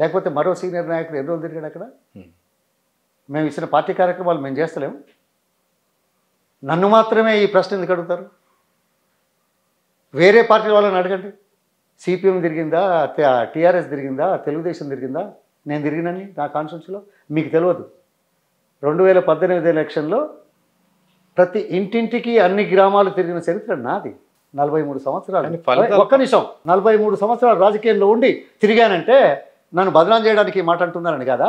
లేకపోతే మరో సీనియర్ నాయకుడు ఎన్ని రోజులు తిరిగాడు అక్కడ మేము ఇచ్చిన పార్టీ కార్యక్రమాలు మేము చేస్తలేము నన్ను మాత్రమే ఈ ప్రశ్న ఎందుకు అడుగుతారు వేరే పార్టీల వాళ్ళని అడగండి సిపిఎం తిరిగిందా టీఆర్ఎస్ తిరిగిందా తెలుగుదేశం తిరిగిందా నేను తిరిగినని నా కాన్స్టిట్యూన్సీలో మీకు తెలియదు రెండు వేల పద్దెనిమిది ఎలక్షన్లో ప్రతి ఇంటింటికి అన్ని గ్రామాలు తిరిగిన చరిత్ర నాది నలభై మూడు సంవత్సరాలు ఒక్క నిమిషం నలభై మూడు సంవత్సరాలు రాజకీయంలో ఉండి తిరిగానంటే నన్ను బదనాం చేయడానికి మాట అంటున్నారని కదా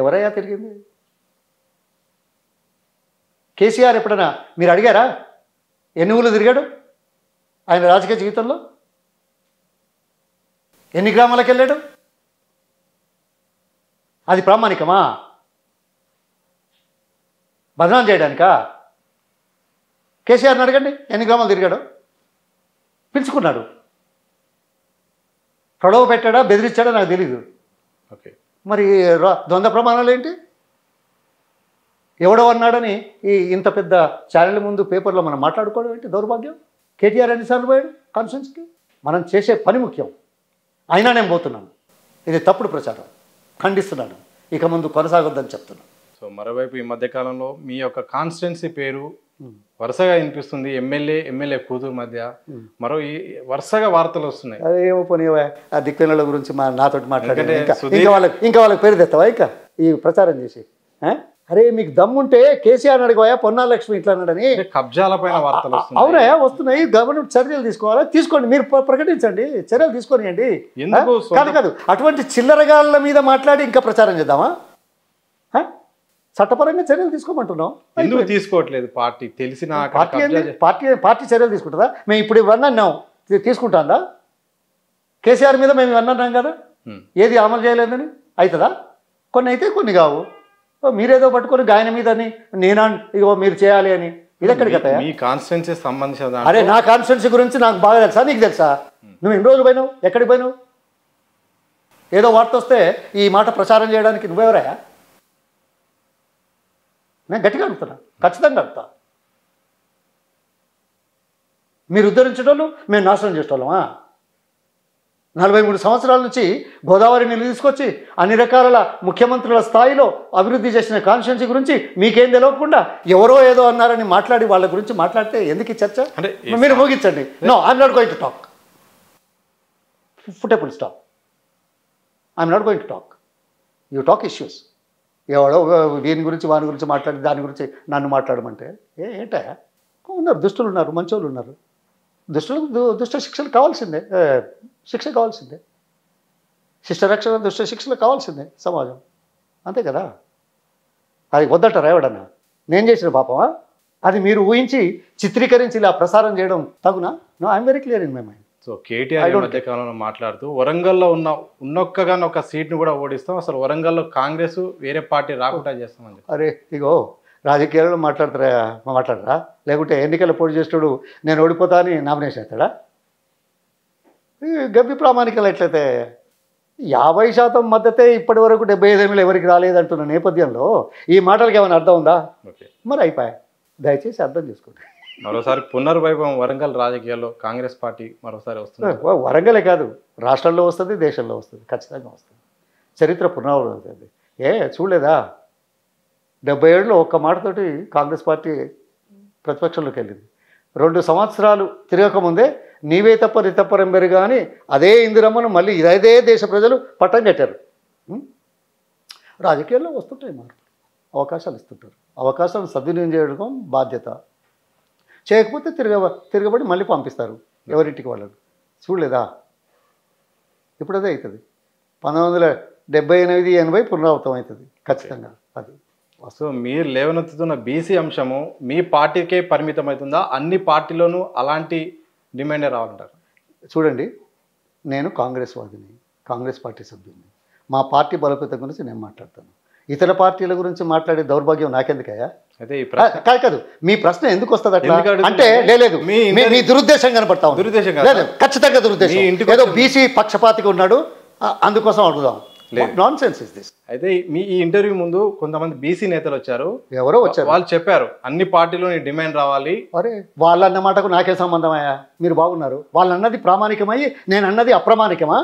ఎవరయ్యా తిరిగింది కేసీఆర్ ఎప్పుడైనా మీరు అడిగారా ఎన్ని ఊళ్ళు తిరిగాడు ఆయన రాజకీయ జీవితంలో ఎన్ని గ్రామాలకు వెళ్ళాడు అది ప్రామాణికమా బదనాం చేయడానికా కేసీఆర్ని అడగండి ఎన్ని గ్రామాలు తిరిగాడు పిలుచుకున్నాడు గొడవ పెట్టాడా బెదిరించాడా నాకు తెలీదు ఓకే మరి ద్వంద్వ ప్రమాణాలు ఏంటి ఎవడో అన్నాడని ఈ ఇంత పెద్ద ఛానల్ ముందు పేపర్లో మనం మాట్లాడుకోవడం ఏంటి దౌర్భాగ్యం కేటీఆర్ ఎన్నిసార్లు పోయాడు కాన్ఫరెన్స్కి మనం చేసే పని ముఖ్యం అయినా నేను పోతున్నాను ఇది తప్పుడు ప్రచారం ఖండిస్తున్నాను ఇక ముందు కొనసాగొద్దని చెప్తున్నాను సో మరోవైపు ఈ మధ్యకాలంలో మీ యొక్క కాన్స్టిట్యున్సీ పేరు వరుసగా వినిపిస్తుంది ఎమ్మెల్యే ఎమ్మెల్యే కూతురు మధ్య మరో ఈ వరుసగా వార్తలు వస్తున్నాయి అదేమో పోనీ ఆ దిక్కుల గురించి మా నాతోటి మాట్లాడే ఇంకా వాళ్ళకి ఇంకా వాళ్ళకి పేరు తెస్తావా ఇంకా ఈ ప్రచారం చేసి అరే మీకు దమ్ముంటే కేసీఆర్ అడిగోయా లక్ష్మి ఇట్లా అన్నాడని కబ్జాలపైన వార్తలు అవునా వస్తున్నాయి గవర్నమెంట్ చర్యలు తీసుకోవాలా తీసుకోండి మీరు ప్రకటించండి చర్యలు తీసుకొనియండి కాదు కాదు అటువంటి చిల్లరగాళ్ళ మీద మాట్లాడి ఇంకా ప్రచారం చేద్దామా చట్టపరంగా చర్యలు తీసుకోమంటున్నాం ఎందుకు తీసుకోవట్లేదు పార్టీ తెలిసిన పార్టీ పార్టీ పార్టీ చర్యలు తీసుకుంటుందా మేము ఇప్పుడు ఇవన్నీ అన్నాం తీసుకుంటాందా కేసీఆర్ మీద మేము ఇవన్నీ అన్నాం కదా ఏది అమలు చేయలేదని అవుతుందా కొన్ని అయితే కొన్ని కావు మీరేదో పట్టుకొని గాయన మీద అని నేనా ఇగో మీరు చేయాలి అని ఇది ఎక్కడికి మీ కాన్స్టిట్యున్సీ సంబంధించిన అరే నా కాన్స్టిట్యున్సీ గురించి నాకు బాగా తెలుసా నీకు తెలుసా నువ్వు ఎన్ని రోజులు పోయినావు ఎక్కడికి పోయినావు ఏదో వార్త వస్తే ఈ మాట ప్రచారం చేయడానికి నువ్వెవరయా నేను గట్టిగా అడుగుతున్నా ఖచ్చితంగా అడుగుతా మీరు ఉద్ధరించడంలో మేము నాశనం చేసేటోళ్ళమా నలభై మూడు సంవత్సరాల నుంచి గోదావరి నీళ్ళు తీసుకొచ్చి అన్ని రకాల ముఖ్యమంత్రుల స్థాయిలో అభివృద్ధి చేసిన కాన్స్టిట్యున్సీ గురించి మీకేం తెలియకుండా ఎవరో ఏదో అన్నారని మాట్లాడి వాళ్ళ గురించి మాట్లాడితే ఎందుకు చర్చ అంటే మీరు ముగించండి no I'm not going to talk ఫుటేబుల్ stop I'm not going to talk you talk issues ఎవడో వీని గురించి వాని గురించి మాట్లాడి దాని గురించి నన్ను మాట్లాడమంటే ఏ ఏటా ఉన్నారు దుష్టులు ఉన్నారు మంచోళ్ళు ఉన్నారు దుష్టులకు దుష్ట శిక్షలు కావాల్సిందే శిక్ష కావాల్సిందే రక్షణ దుష్ట శిక్షలు కావాల్సిందే సమాజం అంతే కదా అది వద్దంటారా ఎవడన్నా నేను చేసిన పాపమా అది మీరు ఊహించి చిత్రీకరించి ఇలా ప్రసారం చేయడం తగునా no I'm very clear in my mind so KTR మధ్య కాలంలో మాట్లాడుతూ వరంగల్లో ఉన్న ఉన్నొక్కగానే ఒక సీట్ను కూడా ఓడిస్తాం అసలు వరంగల్లో కాంగ్రెస్ వేరే పార్టీ రాకుండా oh. చేస్తామని అరే ఇగో రాజకీయాలను మాట్లాడతారా మాట్లాడరా లేకుంటే ఎన్నికల పోటీ చేసేటప్పుడు నేను ఓడిపోతా అని నామినేషన్ అవుతాడా గబ్బి ప్రామాణికాలు ఎట్లయితే యాభై శాతం మద్దతే ఇప్పటి వరకు డెబ్బై ఐదు ఎవరికి రాలేదంటున్న నేపథ్యంలో ఈ మాటలకి ఏమైనా అర్థం ఉందా మరి అయిపోయా దయచేసి అర్థం చేసుకోండి మరోసారి పునర్వైభవం వరంగల్ రాజకీయాల్లో కాంగ్రెస్ పార్టీ మరోసారి వస్తుంది వరంగలే కాదు రాష్ట్రంలో వస్తుంది దేశంలో వస్తుంది ఖచ్చితంగా వస్తుంది చరిత్ర పునరావృతం ఏ చూడలేదా డెబ్బై ఏళ్ళు ఒక్క మాటతోటి కాంగ్రెస్ పార్టీ ప్రతిపక్షంలోకి వెళ్ళింది రెండు సంవత్సరాలు తిరగకముందే నీవే తప్ప నీ తప్ప రెంబెరు కానీ అదే ఇందిరమ్మను మళ్ళీ ఇదే దేశ ప్రజలు పట్టం కట్టారు రాజకీయాల్లో వస్తుంటాయి మార్పులు అవకాశాలు ఇస్తుంటారు అవకాశాలను సద్వినియోగం చేయడం బాధ్యత చేయకపోతే తిరగ తిరగబడి మళ్ళీ పంపిస్తారు ఎవరింటికి వాళ్ళు చూడలేదా ఇప్పుడు అదే అవుతుంది పంతొమ్మిది వందల డెబ్బై ఎనిమిది ఎనభై పునరావృతం అవుతుంది ఖచ్చితంగా అది అసలు మీరు లేవనెత్తుతున్న బీసీ అంశము మీ పార్టీకే పరిమితం అవుతుందా అన్ని పార్టీలోనూ అలాంటి డిమాండ్ రావాలంటారు చూడండి నేను కాంగ్రెస్ వాదిని కాంగ్రెస్ పార్టీ సభ్యుని మా పార్టీ బలోపేతం గురించి నేను మాట్లాడతాను ఇతర పార్టీల గురించి మాట్లాడే దౌర్భాగ్యం నాకెందుకయ్యా కాదు కాదు మీ ప్రశ్న ఎందుకు వస్తుంది అట్లా అంటే లేదు మీ దురుద్దేశం కనపడతాం దురుద్దేశం ఖచ్చితంగా దురుద్దేశం ఏదో బీసీ పక్షపాతిగా ఉన్నాడు అందుకోసం అడుగుదాం నాన్ సెన్స్ ఇస్ దిస్ అయితే మీ ఈ ఇంటర్వ్యూ ముందు కొంతమంది బీసీ నేతలు వచ్చారు ఎవరో వచ్చారు వాళ్ళు చెప్పారు అన్ని పార్టీలు డిమాండ్ రావాలి అరే వాళ్ళు అన్న మాటకు నాకే సంబంధమయ్యా మీరు బాగున్నారు వాళ్ళు అన్నది ప్రామాణికమై నేను అన్నది అప్రమాణికమా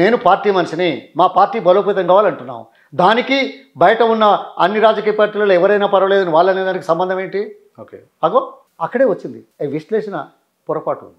నేను పార్టీ మనిషిని మా పార్టీ బలోపేతం కావాలంటున్నాం దానికి బయట ఉన్న అన్ని రాజకీయ పార్టీలలో ఎవరైనా పర్వాలేదని వాళ్ళనే దానికి సంబంధం ఏంటి ఓకే అగో అక్కడే వచ్చింది విశ్లేషణ పొరపాటు ఉంది